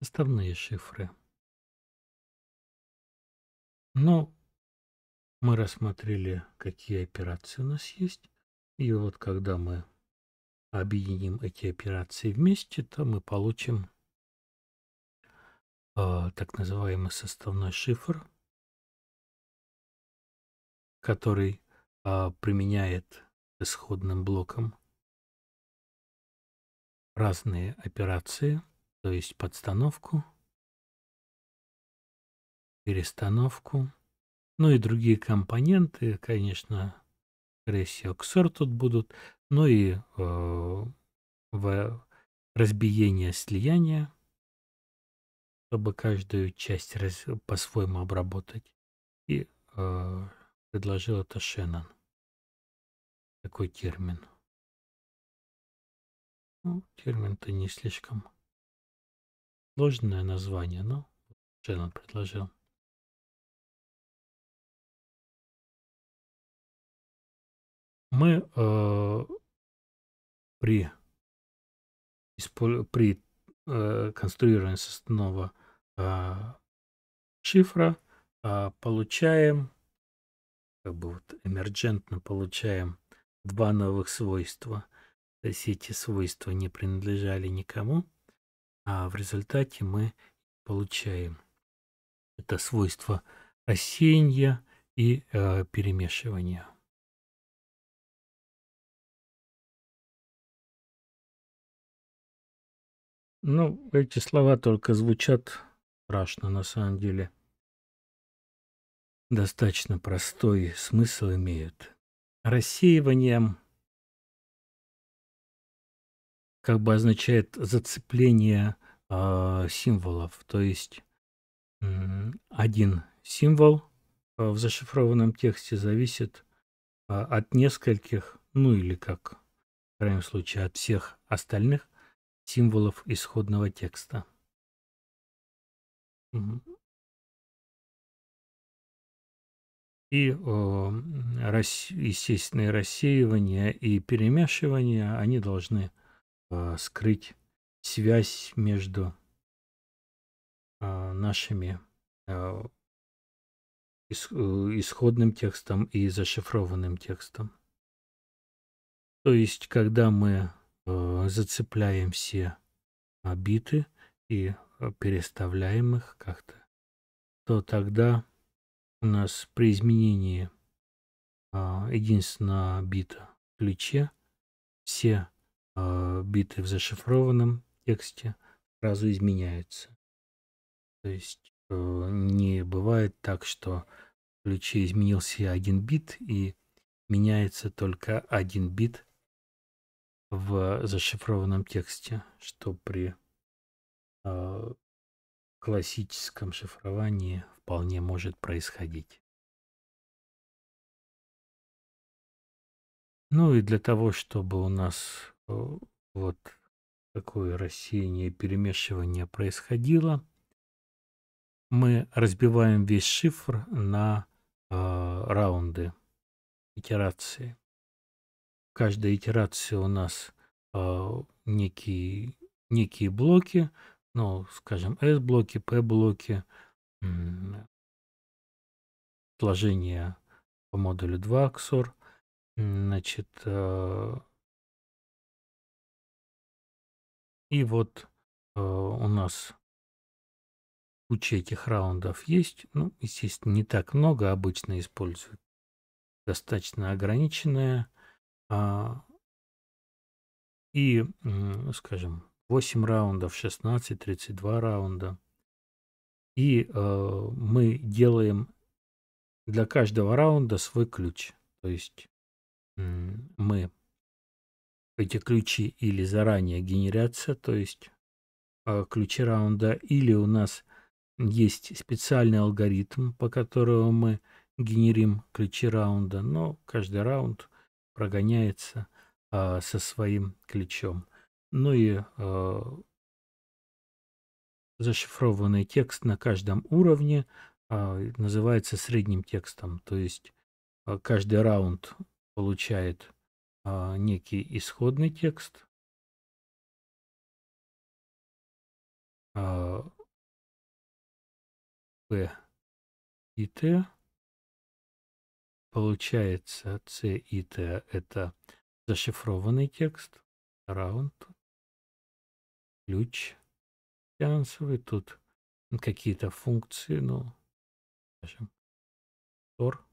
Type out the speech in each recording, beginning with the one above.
Составные шифры. Ну, мы рассмотрели, какие операции у нас есть. И вот когда мы объединим эти операции вместе, то мы получим э, так называемый составной шифр – который а, применяет исходным блоком разные операции, то есть подстановку, перестановку, ну и другие компоненты, конечно, скорее XOR тут будут, ну и э, в разбиение слияния, чтобы каждую часть по-своему обработать, и э, предложил это Шеннон. Такой термин. Ну, термин-то не слишком сложное название, но Шеннон предложил. Мы э, при, при э, конструировании составного э, шифра э, получаем как бы вот эмерджентно получаем два новых свойства. То есть эти свойства не принадлежали никому, а в результате мы получаем это свойство осенья и э, перемешивания. Ну, эти слова только звучат страшно на самом деле достаточно простой смысл имеют. Рассеиванием как бы означает зацепление э, символов, то есть э, один символ а, в зашифрованном тексте зависит э, от нескольких, ну или как в крайнем случае от всех остальных символов исходного текста. И э, рас... естественные и перемешивание они должны э, скрыть связь между э, нашими э, исходным текстом и зашифрованным текстом. То есть, когда мы зацепляем все биты и переставляем их как-то, то тогда у нас при изменении а, единственного бита в ключе все а, биты в зашифрованном тексте сразу изменяются. То есть а, не бывает так, что в ключе изменился один бит и меняется только один бит в зашифрованном тексте, что при э, классическом шифровании вполне может происходить. Ну и для того, чтобы у нас э, вот такое рассеяние и перемешивание происходило, мы разбиваем весь шифр на э, раунды, итерации. В каждой итерации у нас э, некие, некие блоки, ну, скажем, S-блоки, P-блоки, м, сложение по модулю 2 XOR. Значит, э, и вот э, у нас куча этих раундов есть. Ну, естественно, не так много обычно используют. Достаточно ограниченное. А, и, скажем, 8 раундов, 16, 32 раунда. И э, мы делаем для каждого раунда свой ключ. То есть мы эти ключи или заранее генерятся, то есть э, ключи раунда, или у нас есть специальный алгоритм, по которому мы генерим ключи раунда, но каждый раунд прогоняется э, со своим ключом. Ну и э, зашифрованный текст на каждом уровне а, называется средним текстом, то есть а, каждый раунд получает а, некий исходный текст, P и Т. Получается, C и Т – это зашифрованный текст, раунд, ключ – финансовый, тут какие-то функции, ну, скажем, тор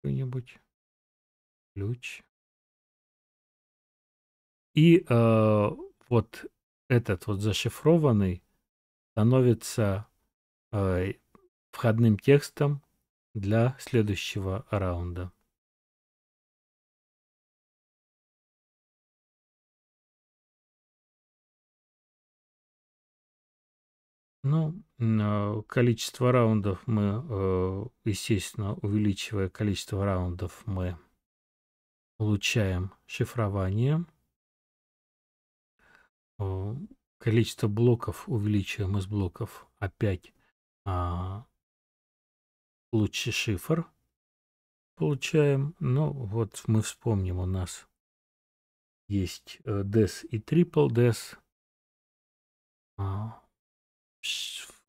какой-нибудь, ключ. И э, вот этот вот зашифрованный становится э, входным текстом для следующего раунда. Ну, э, количество раундов мы, э, естественно, увеличивая количество раундов, мы получаем шифрование. Э, количество блоков увеличиваем из блоков опять а, лучший шифр получаем. Ну, вот мы вспомним, у нас есть DES и Triple DES.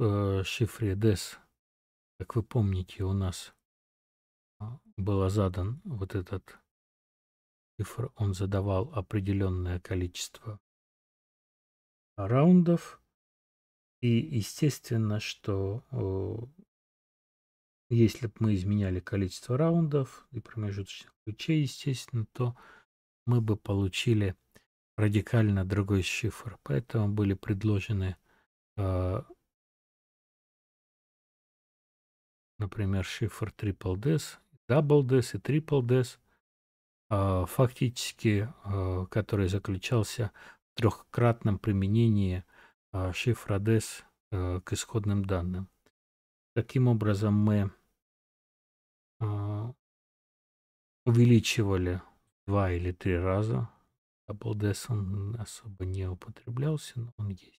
Э, шифре DES, как вы помните, у нас а, был задан вот этот шифр, он задавал определенное количество раундов. И естественно, что если бы мы изменяли количество раундов и промежуточных ключей, естественно, то мы бы получили радикально другой шифр. Поэтому были предложены а, например, шифр Triple DES, Double DES и Triple DES а, фактически, а, который заключался в трехкратном применении а, шифра DES э, к исходным данным. Таким образом, мы увеличивали два или три раза. Double DES он особо не употреблялся, но он есть.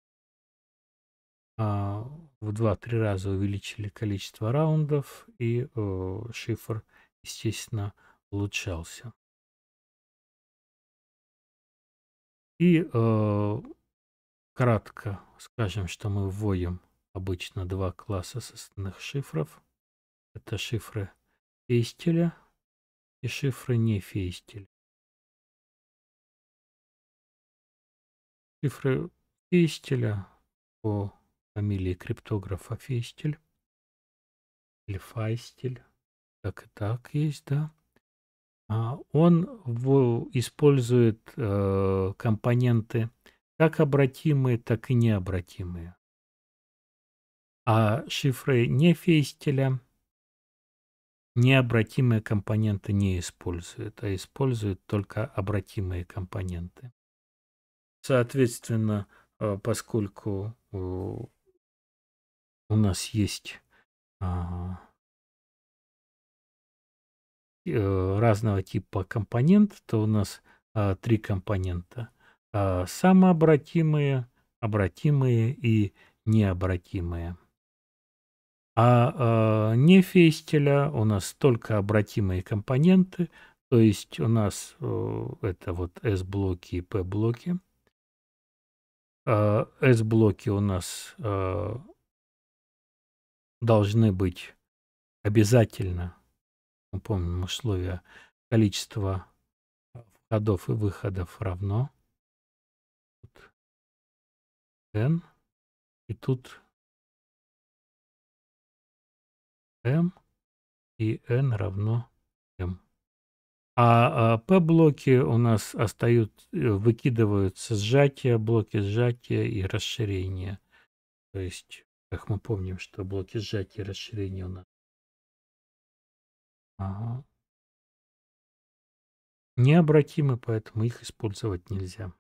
А, в 2-3 раза увеличили количество раундов, и э, шифр, естественно, улучшался. И э, кратко скажем, что мы вводим обычно два класса составных шифров. Это шифры фейстеля и шифры не фейстеля. Шифры фейстеля по фамилии криптографа Фейстель. Или Файстель. Так и так есть, да. А, он использует э, компоненты как обратимые, так и необратимые. А шифры не Фейстеля необратимые компоненты не использует, а использует только обратимые компоненты. Соответственно, э, поскольку э, у нас есть а, э, разного типа компонент, то у нас а, три компонента. А, самообратимые, обратимые и необратимые. А, а э, не фестеля у нас только обратимые компоненты, то есть у нас э, это вот S-блоки и P-блоки. А, S-блоки у нас должны быть обязательно, мы помним условия, количество входов и выходов равно n, и тут m, и n равно m. А, а P-блоки у нас остают, э, выкидываются сжатие, блоки сжатия и расширения. То есть как мы помним, что блоки сжатия и расширения у нас. Ага. Необратимы, поэтому их использовать нельзя.